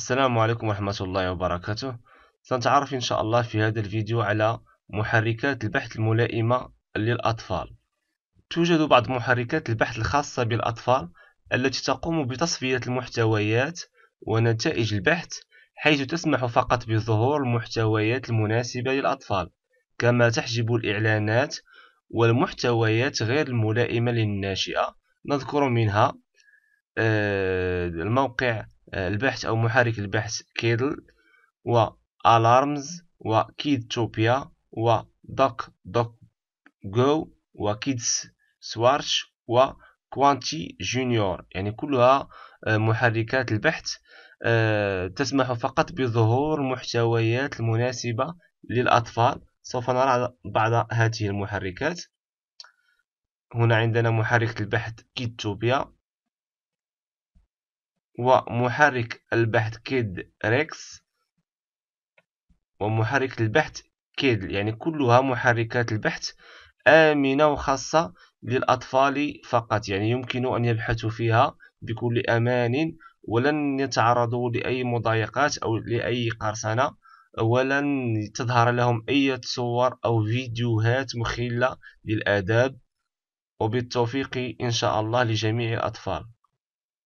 السلام عليكم ورحمة الله وبركاته سنتعرف إن شاء الله في هذا الفيديو على محركات البحث الملائمة للأطفال توجد بعض محركات البحث الخاصة بالأطفال التي تقوم بتصفية المحتويات ونتائج البحث حيث تسمح فقط بظهور المحتويات المناسبة للأطفال كما تحجب الإعلانات والمحتويات غير الملائمة للناشئة نذكر منها آه، الموقع آه، البحث أو محرك البحث كيدل و ألارمز و كيدتوبيا و دوك دوك جو و كيدس سوارش و كوانتي جونيور يعني كلها آه، محركات البحث آه، تسمح فقط بظهور محتويات المناسبة للأطفال سوف نرى بعض هذه المحركات هنا عندنا محرك البحث كيتوبيا ومحرك البحث كيد ريكس ومحرك البحث كيد يعني كلها محركات البحث آمنة وخاصة للأطفال فقط يعني يمكن أن يبحثوا فيها بكل أمان ولن يتعرضوا لأي مضايقات أو لأي قرصنة ولن تظهر لهم أي صور أو فيديوهات مخلة للآداب وبالتوفيق إن شاء الله لجميع الأطفال